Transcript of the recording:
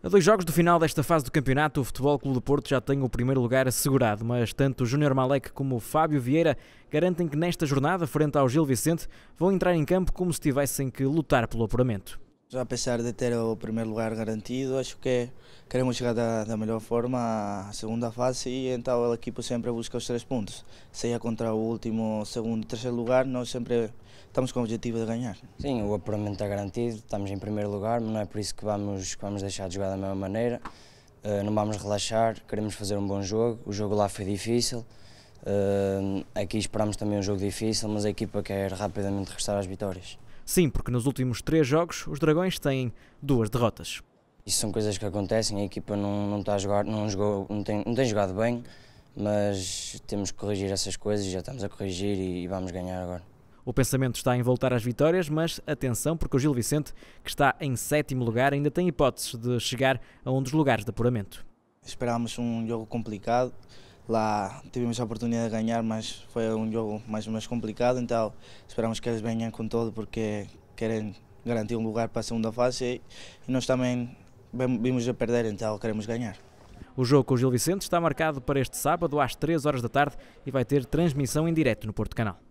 A dois jogos do final desta fase do campeonato, o Futebol Clube do Porto já tem o primeiro lugar assegurado, mas tanto o Júnior Malek como o Fábio Vieira garantem que nesta jornada, frente ao Gil Vicente, vão entrar em campo como se tivessem que lutar pelo apuramento. Já de ter o primeiro lugar garantido, acho que queremos chegar da, da melhor forma à segunda fase e então a equipa sempre busca os três pontos. Seja contra o último, segundo, terceiro lugar, nós sempre estamos com o objetivo de ganhar. Sim, o apuramento está garantido, estamos em primeiro lugar, mas não é por isso que vamos, que vamos deixar de jogar da mesma maneira. Uh, não vamos relaxar, queremos fazer um bom jogo. O jogo lá foi difícil, uh, aqui esperamos também um jogo difícil, mas a equipa quer rapidamente restar as vitórias. Sim, porque nos últimos três jogos os Dragões têm duas derrotas. Isso são coisas que acontecem, a equipa não, não está a jogar, não, jogou, não, tem, não tem jogado bem, mas temos que corrigir essas coisas e já estamos a corrigir e, e vamos ganhar agora. O pensamento está em voltar às vitórias, mas atenção, porque o Gil Vicente, que está em sétimo lugar, ainda tem hipóteses de chegar a um dos lugares de apuramento. Esperámos um jogo complicado, Lá tivemos a oportunidade de ganhar, mas foi um jogo mais ou menos complicado, então esperamos que eles venham com todo porque querem garantir um lugar para a segunda fase e nós também vimos a perder, então queremos ganhar. O jogo com o Gil Vicente está marcado para este sábado às 3 horas da tarde e vai ter transmissão em direto no Porto Canal.